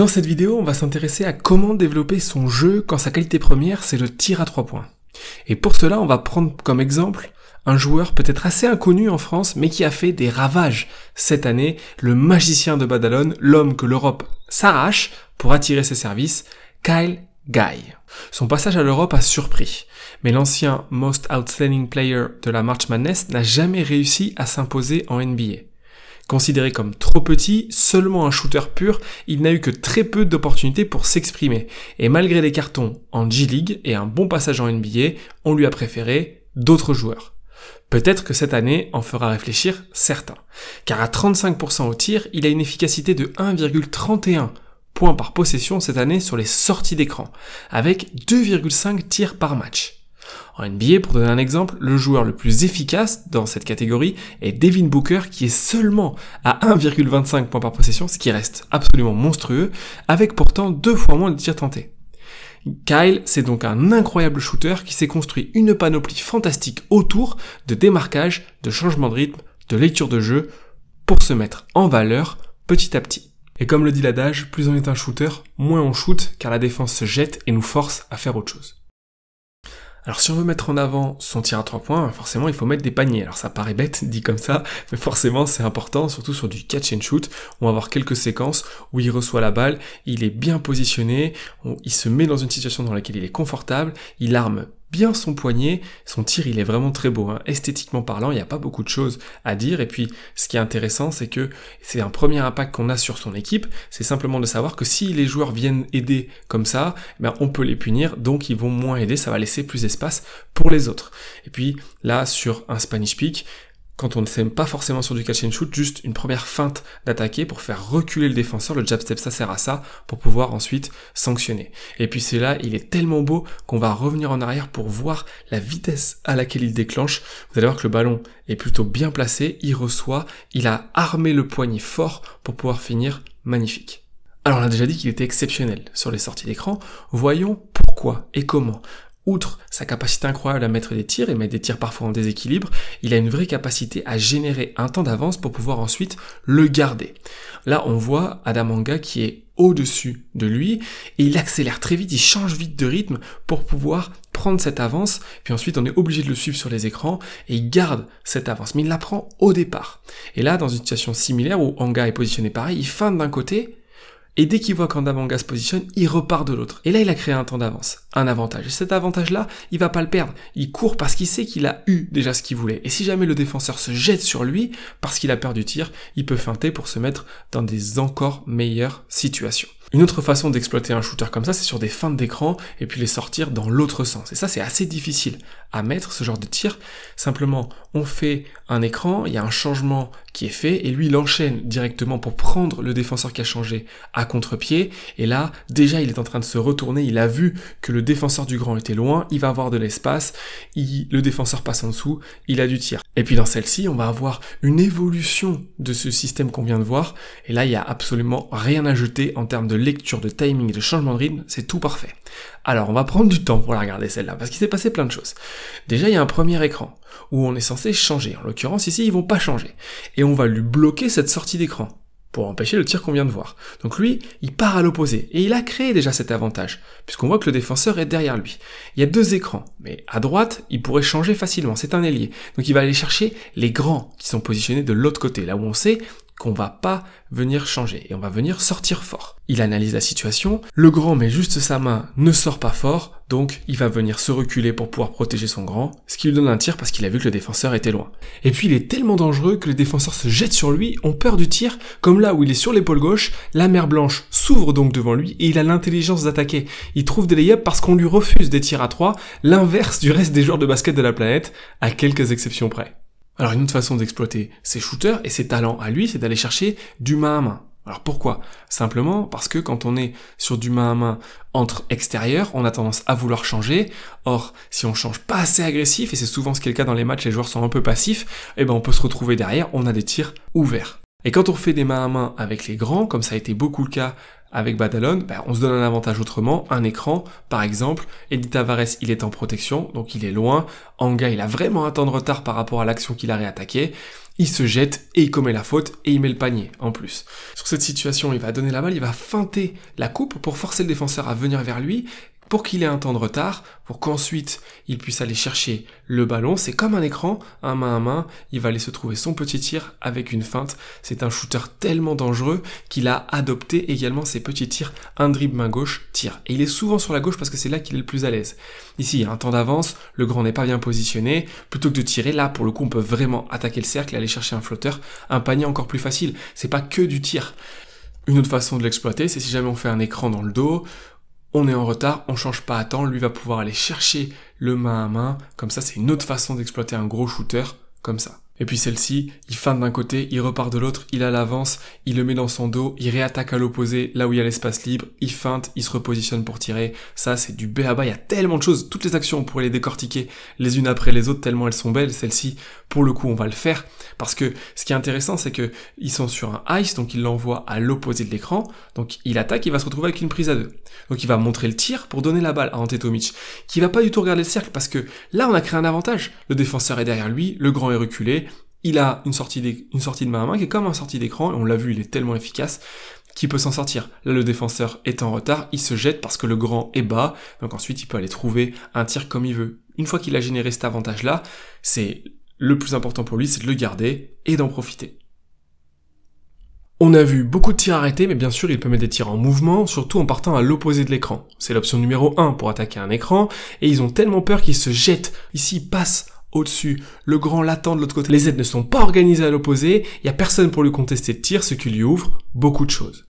Dans cette vidéo, on va s'intéresser à comment développer son jeu quand sa qualité première, c'est le tir à trois points. Et pour cela, on va prendre comme exemple un joueur peut-être assez inconnu en France, mais qui a fait des ravages cette année, le magicien de Badalone, l'homme que l'Europe s'arrache pour attirer ses services, Kyle Guy. Son passage à l'Europe a surpris, mais l'ancien Most Outstanding Player de la March Madness n'a jamais réussi à s'imposer en NBA. Considéré comme trop petit, seulement un shooter pur, il n'a eu que très peu d'opportunités pour s'exprimer. Et malgré les cartons en G-League et un bon passage en NBA, on lui a préféré d'autres joueurs. Peut-être que cette année en fera réfléchir certains. Car à 35% au tir, il a une efficacité de 1,31 points par possession cette année sur les sorties d'écran, avec 2,5 tirs par match. En NBA, pour donner un exemple, le joueur le plus efficace dans cette catégorie est Devin Booker qui est seulement à 1,25 points par possession, ce qui reste absolument monstrueux, avec pourtant deux fois moins de tirs tentés. Kyle, c'est donc un incroyable shooter qui s'est construit une panoplie fantastique autour de démarquage, de changement de rythme, de lecture de jeu, pour se mettre en valeur petit à petit. Et comme le dit l'adage, plus on est un shooter, moins on shoot, car la défense se jette et nous force à faire autre chose. Alors si on veut mettre en avant son tir à trois points, forcément il faut mettre des paniers. Alors ça paraît bête dit comme ça, mais forcément c'est important, surtout sur du catch and shoot. On va avoir quelques séquences où il reçoit la balle, il est bien positionné, il se met dans une situation dans laquelle il est confortable, il arme bien son poignet. Son tir, il est vraiment très beau. Hein. Esthétiquement parlant, il n'y a pas beaucoup de choses à dire. Et puis, ce qui est intéressant, c'est que c'est un premier impact qu'on a sur son équipe. C'est simplement de savoir que si les joueurs viennent aider comme ça, eh ben, on peut les punir. Donc, ils vont moins aider. Ça va laisser plus d'espace pour les autres. Et puis, là, sur un Spanish Peak, quand on ne s'aime pas forcément sur du catch and shoot, juste une première feinte d'attaquer pour faire reculer le défenseur. Le jab step, ça sert à ça pour pouvoir ensuite sanctionner. Et puis c'est là, il est tellement beau qu'on va revenir en arrière pour voir la vitesse à laquelle il déclenche. Vous allez voir que le ballon est plutôt bien placé, il reçoit, il a armé le poignet fort pour pouvoir finir magnifique. Alors on a déjà dit qu'il était exceptionnel sur les sorties d'écran. Voyons pourquoi et comment outre sa capacité incroyable à mettre des tirs et mettre des tirs parfois en déséquilibre, il a une vraie capacité à générer un temps d'avance pour pouvoir ensuite le garder. Là, on voit Adam Adamanga qui est au-dessus de lui et il accélère très vite, il change vite de rythme pour pouvoir prendre cette avance, puis ensuite on est obligé de le suivre sur les écrans et il garde cette avance, mais il la prend au départ. Et là, dans une situation similaire où Anga est positionné pareil, il feinte d'un côté, et dès qu'il voit garde se positionne, il repart de l'autre. Et là, il a créé un temps d'avance, un avantage. Et cet avantage-là, il va pas le perdre. Il court parce qu'il sait qu'il a eu déjà ce qu'il voulait. Et si jamais le défenseur se jette sur lui parce qu'il a perdu du tir, il peut feinter pour se mettre dans des encore meilleures situations. Une autre façon d'exploiter un shooter comme ça, c'est sur des fins d'écran et puis les sortir dans l'autre sens. Et ça, c'est assez difficile à mettre, ce genre de tir. Simplement, on fait un écran, il y a un changement qui est fait et lui, il enchaîne directement pour prendre le défenseur qui a changé à contre-pied. Et là, déjà, il est en train de se retourner, il a vu que le défenseur du grand était loin, il va avoir de l'espace, le défenseur passe en dessous, il a du tir. Et puis dans celle-ci, on va avoir une évolution de ce système qu'on vient de voir. Et là, il n'y a absolument rien à jeter en termes de lecture, de timing, de changement de rythme, c'est tout parfait. Alors on va prendre du temps pour la regarder celle-là, parce qu'il s'est passé plein de choses. Déjà il y a un premier écran, où on est censé changer. En l'occurrence ici ils vont pas changer. Et on va lui bloquer cette sortie d'écran, pour empêcher le tir qu'on vient de voir. Donc lui, il part à l'opposé, et il a créé déjà cet avantage, puisqu'on voit que le défenseur est derrière lui. Il y a deux écrans, mais à droite, il pourrait changer facilement, c'est un ailier. Donc il va aller chercher les grands qui sont positionnés de l'autre côté, là où on sait qu'on va pas venir changer et on va venir sortir fort. Il analyse la situation, le grand met juste sa main, ne sort pas fort, donc il va venir se reculer pour pouvoir protéger son grand, ce qui lui donne un tir parce qu'il a vu que le défenseur était loin. Et puis il est tellement dangereux que les défenseurs se jettent sur lui, ont peur du tir, comme là où il est sur l'épaule gauche, la mer blanche s'ouvre donc devant lui et il a l'intelligence d'attaquer. Il trouve des layups parce qu'on lui refuse des tirs à trois, l'inverse du reste des joueurs de basket de la planète, à quelques exceptions près. Alors une autre façon d'exploiter ses shooters et ses talents à lui, c'est d'aller chercher du main à main. Alors pourquoi Simplement parce que quand on est sur du main à main entre extérieurs, on a tendance à vouloir changer. Or, si on change pas assez agressif, et c'est souvent ce qui est le cas dans les matchs, les joueurs sont un peu passifs, eh ben on peut se retrouver derrière, on a des tirs ouverts. Et quand on fait des mains à main avec les grands, comme ça a été beaucoup le cas avec Badalone, bah, on se donne un avantage autrement, un écran, par exemple, Edith Tavares, il est en protection, donc il est loin, Anga, il a vraiment un temps de retard par rapport à l'action qu'il a réattaqué. il se jette et il commet la faute et il met le panier en plus. Sur cette situation, il va donner la balle, il va feinter la coupe pour forcer le défenseur à venir vers lui pour qu'il ait un temps de retard, pour qu'ensuite il puisse aller chercher le ballon. C'est comme un écran, un main à main, il va aller se trouver son petit tir avec une feinte. C'est un shooter tellement dangereux qu'il a adopté également ses petits tirs, un dribble main gauche, tir. Et il est souvent sur la gauche parce que c'est là qu'il est le plus à l'aise. Ici, il y a un temps d'avance, le grand n'est pas bien positionné, plutôt que de tirer, là pour le coup on peut vraiment attaquer le cercle, aller chercher un flotteur, un panier encore plus facile. C'est pas que du tir. Une autre façon de l'exploiter, c'est si jamais on fait un écran dans le dos, on est en retard, on change pas à temps, lui va pouvoir aller chercher le main à main, comme ça c'est une autre façon d'exploiter un gros shooter comme ça. Et puis celle-ci, il feinte d'un côté, il repart de l'autre, il a l'avance, il le met dans son dos, il réattaque à l'opposé, là où il y a l'espace libre, il feinte, il se repositionne pour tirer. Ça, c'est du B à bas, il y a tellement de choses. Toutes les actions, on pourrait les décortiquer les unes après les autres, tellement elles sont belles. Celle-ci, pour le coup, on va le faire. Parce que ce qui est intéressant, c'est que ils sont sur un ice, donc il l'envoie à l'opposé de l'écran. Donc il attaque, il va se retrouver avec une prise à deux. Donc il va montrer le tir pour donner la balle à Antetomic, qui va pas du tout regarder le cercle, parce que là, on a créé un avantage. Le défenseur est derrière lui, le grand est reculé, il a une sortie, une sortie de main à main qui est comme un sortie d'écran, on l'a vu, il est tellement efficace qu'il peut s'en sortir. Là, le défenseur est en retard, il se jette parce que le grand est bas, donc ensuite il peut aller trouver un tir comme il veut. Une fois qu'il a généré cet avantage-là, c'est le plus important pour lui, c'est de le garder et d'en profiter. On a vu beaucoup de tirs arrêtés, mais bien sûr, il peut mettre des tirs en mouvement, surtout en partant à l'opposé de l'écran. C'est l'option numéro 1 pour attaquer un écran, et ils ont tellement peur qu'ils se jettent. Ici, ils passent au-dessus, le grand l'attend de l'autre côté. Les aides ne sont pas organisées à l'opposé, il n'y a personne pour lui contester le tir, ce qui lui ouvre beaucoup de choses.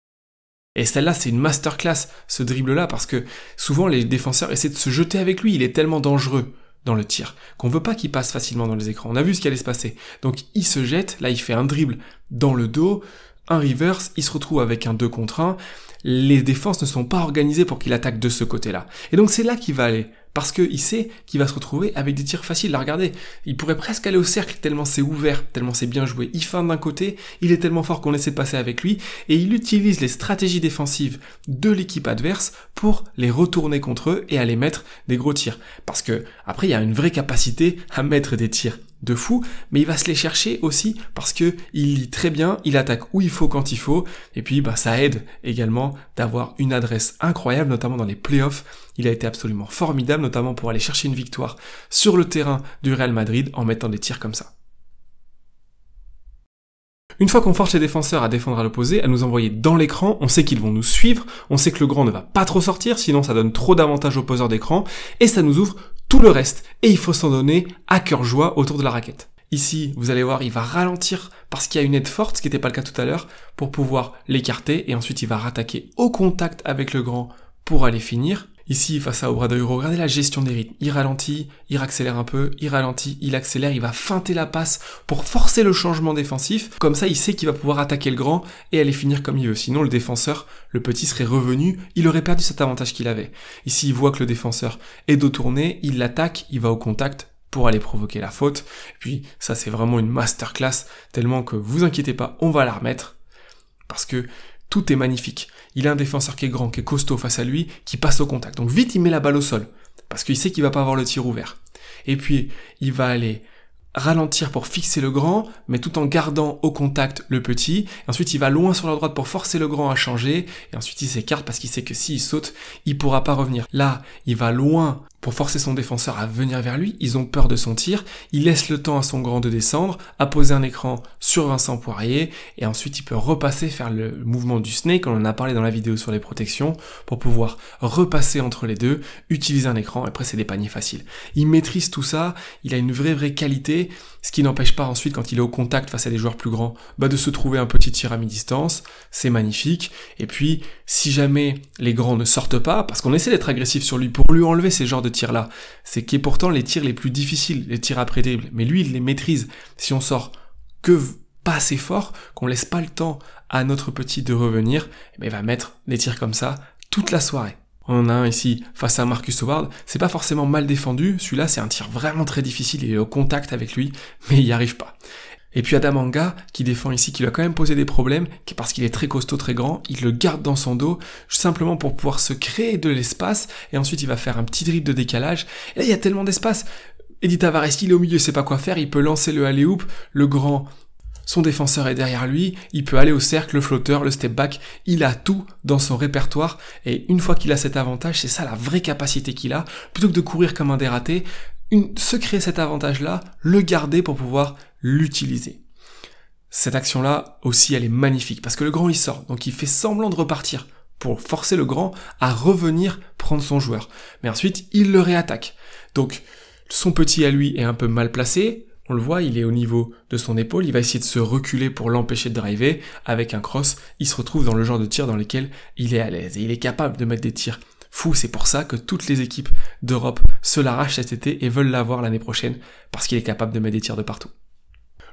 Et celle-là, c'est une masterclass, ce dribble-là, parce que souvent les défenseurs essaient de se jeter avec lui, il est tellement dangereux dans le tir, qu'on veut pas qu'il passe facilement dans les écrans. On a vu ce qui allait se passer. Donc il se jette, là il fait un dribble dans le dos, un reverse, il se retrouve avec un 2 contre 1. Les défenses ne sont pas organisées pour qu'il attaque de ce côté-là. Et donc c'est là qu'il va aller parce qu'il sait qu'il va se retrouver avec des tirs faciles à regarder. Il pourrait presque aller au cercle tellement c'est ouvert, tellement c'est bien joué. Il feint d'un côté, il est tellement fort qu'on essaie passer avec lui, et il utilise les stratégies défensives de l'équipe adverse pour les retourner contre eux et aller mettre des gros tirs. Parce que après, il y a une vraie capacité à mettre des tirs de fou, mais il va se les chercher aussi parce que il lit très bien, il attaque où il faut quand il faut, et puis bah, ça aide également d'avoir une adresse incroyable, notamment dans les playoffs. Il a été absolument formidable, notamment pour aller chercher une victoire sur le terrain du Real Madrid en mettant des tirs comme ça. Une fois qu'on force les défenseurs à défendre à l'opposé, à nous envoyer dans l'écran, on sait qu'ils vont nous suivre, on sait que le grand ne va pas trop sortir, sinon ça donne trop d'avantages aux poseurs d'écran, et ça nous ouvre tout le reste et il faut s'en donner à cœur joie autour de la raquette. Ici, vous allez voir, il va ralentir parce qu'il y a une aide forte, ce qui n'était pas le cas tout à l'heure, pour pouvoir l'écarter et ensuite il va rattaquer au contact avec le grand pour aller finir. Ici, face à Obradoiro, regardez la gestion des rythmes. Il ralentit, il accélère un peu, il ralentit, il accélère, il va feinter la passe pour forcer le changement défensif. Comme ça, il sait qu'il va pouvoir attaquer le grand et aller finir comme il veut. Sinon, le défenseur, le petit serait revenu, il aurait perdu cet avantage qu'il avait. Ici, il voit que le défenseur est de tourné, il l'attaque, il va au contact, pour aller provoquer la faute. Et puis ça c'est vraiment une masterclass, tellement que vous inquiétez pas, on va la remettre, parce que tout est magnifique il a un défenseur qui est grand, qui est costaud face à lui, qui passe au contact. Donc vite, il met la balle au sol, parce qu'il sait qu'il va pas avoir le tir ouvert. Et puis, il va aller ralentir pour fixer le grand, mais tout en gardant au contact le petit. ensuite, il va loin sur la droite pour forcer le grand à changer. Et ensuite, il s'écarte parce qu'il sait que s'il saute, il pourra pas revenir. Là, il va loin pour forcer son défenseur à venir vers lui, ils ont peur de son tir, il laisse le temps à son grand de descendre, à poser un écran sur Vincent Poirier, et ensuite il peut repasser, faire le mouvement du snake, on en a parlé dans la vidéo sur les protections, pour pouvoir repasser entre les deux, utiliser un écran, et après c'est des paniers faciles. Il maîtrise tout ça, il a une vraie vraie qualité, ce qui n'empêche pas ensuite quand il est au contact face à des joueurs plus grands, bah, de se trouver un petit tir à mi-distance, c'est magnifique, et puis si jamais les grands ne sortent pas, parce qu'on essaie d'être agressif sur lui pour lui enlever ces genres de tir-là. C'est qui est pourtant les tirs les plus difficiles, les tirs appréciables. Mais lui, il les maîtrise. Si on sort que pas assez fort, qu'on laisse pas le temps à notre petit de revenir, mais eh ben, il va mettre des tirs comme ça toute la soirée. On a un ici face à Marcus Howard. C'est pas forcément mal défendu. Celui-là, c'est un tir vraiment très difficile. et au contact avec lui, mais il n'y arrive pas. Et puis Adamanga, qui défend ici, qui lui a quand même posé des problèmes, parce qu'il est très costaud, très grand, il le garde dans son dos, simplement pour pouvoir se créer de l'espace, et ensuite il va faire un petit dribble de décalage. Et là, il y a tellement d'espace. Edith Tavares, il est au milieu, il sait pas quoi faire, il peut lancer le alley-oop, le grand, son défenseur est derrière lui, il peut aller au cercle, le flotteur, le step back, il a tout dans son répertoire, et une fois qu'il a cet avantage, c'est ça la vraie capacité qu'il a, plutôt que de courir comme un dératé, une, se créer cet avantage-là, le garder pour pouvoir l'utiliser. Cette action-là aussi, elle est magnifique parce que le grand il sort, donc il fait semblant de repartir pour forcer le grand à revenir prendre son joueur. Mais ensuite, il le réattaque. Donc, son petit à lui est un peu mal placé. On le voit, il est au niveau de son épaule. Il va essayer de se reculer pour l'empêcher de driver. Avec un cross, il se retrouve dans le genre de tir dans lequel il est à l'aise et il est capable de mettre des tirs fous. C'est pour ça que toutes les équipes d'Europe se l'arrachent cet été et veulent l'avoir l'année prochaine parce qu'il est capable de mettre des tirs de partout.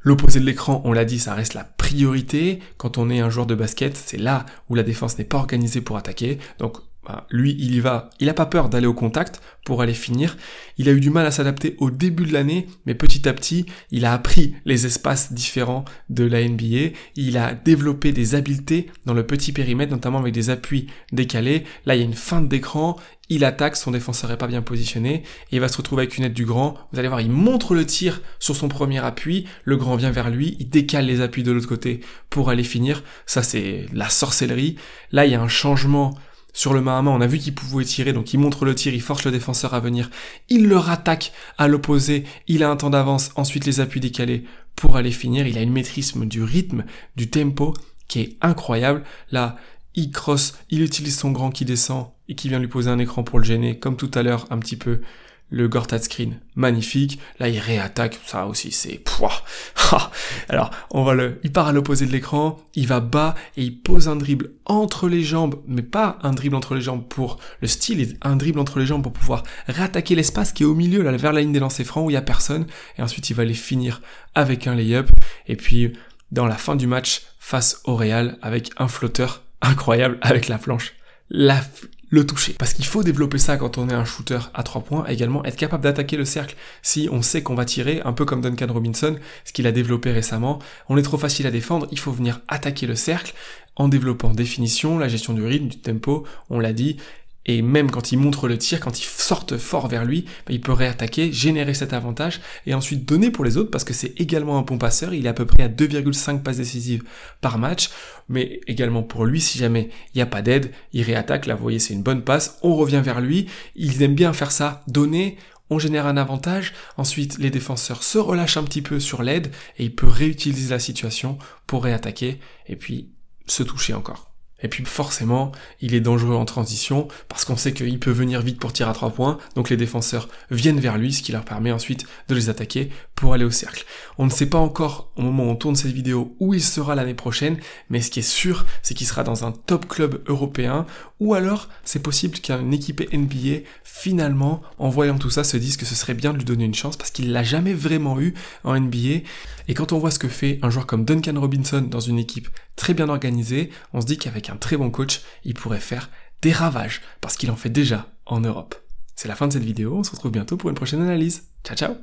L'opposé de l'écran, on l'a dit, ça reste la priorité. Quand on est un joueur de basket, c'est là où la défense n'est pas organisée pour attaquer. Donc bah, lui, il y va, il n'a pas peur d'aller au contact pour aller finir. Il a eu du mal à s'adapter au début de l'année, mais petit à petit, il a appris les espaces différents de la NBA. Il a développé des habiletés dans le petit périmètre, notamment avec des appuis décalés. Là, il y a une feinte d'écran. Il attaque, son défenseur est pas bien positionné, et il va se retrouver avec une aide du grand. Vous allez voir, il montre le tir sur son premier appui, le grand vient vers lui, il décale les appuis de l'autre côté pour aller finir. Ça, c'est la sorcellerie. Là, il y a un changement sur le à main, on a vu qu'il pouvait tirer, donc il montre le tir, il force le défenseur à venir, il le rattaque à l'opposé, il a un temps d'avance, ensuite les appuis décalés pour aller finir, il a une maîtrise du rythme, du tempo, qui est incroyable. Là, il cross, il utilise son grand qui descend et qui vient lui poser un écran pour le gêner, comme tout à l'heure un petit peu le Gortat Screen, magnifique. Là, il réattaque, ça aussi, c'est pouah. Alors, on va le, il part à l'opposé de l'écran, il va bas et il pose un dribble entre les jambes, mais pas un dribble entre les jambes pour le style, un dribble entre les jambes pour pouvoir réattaquer l'espace qui est au milieu, là, vers la ligne des lancers francs où il y a personne. Et ensuite, il va les finir avec un layup. Et puis, dans la fin du match, face au Real, avec un flotteur incroyable avec la planche. La, le toucher. Parce qu'il faut développer ça quand on est un shooter à trois points, également être capable d'attaquer le cercle si on sait qu'on va tirer, un peu comme Duncan Robinson, ce qu'il a développé récemment. On est trop facile à défendre, il faut venir attaquer le cercle en développant définition, la gestion du rythme, du tempo, on l'a dit, et même quand il montre le tir, quand il sort fort vers lui, bah, il peut réattaquer, générer cet avantage et ensuite donner pour les autres parce que c'est également un bon passeur. Il est à peu près à 2,5 passes décisives par match. Mais également pour lui, si jamais il n'y a pas d'aide, il réattaque. Là, vous voyez, c'est une bonne passe. On revient vers lui. Ils aiment bien faire ça, donner, on génère un avantage, ensuite les défenseurs se relâchent un petit peu sur l'aide et il peut réutiliser la situation pour réattaquer et puis se toucher encore. Et puis forcément, il est dangereux en transition parce qu'on sait qu'il peut venir vite pour tirer à trois points. Donc les défenseurs viennent vers lui, ce qui leur permet ensuite de les attaquer pour aller au cercle. On ne sait pas encore au moment où on tourne cette vidéo où il sera l'année prochaine, mais ce qui est sûr, c'est qu'il sera dans un top club européen, ou alors c'est possible qu'un équipe NBA, finalement, en voyant tout ça, se dise que ce serait bien de lui donner une chance, parce qu'il l'a jamais vraiment eu en NBA. Et quand on voit ce que fait un joueur comme Duncan Robinson dans une équipe très bien organisée, on se dit qu'avec un très bon coach, il pourrait faire des ravages, parce qu'il en fait déjà en Europe. C'est la fin de cette vidéo, on se retrouve bientôt pour une prochaine analyse. Ciao ciao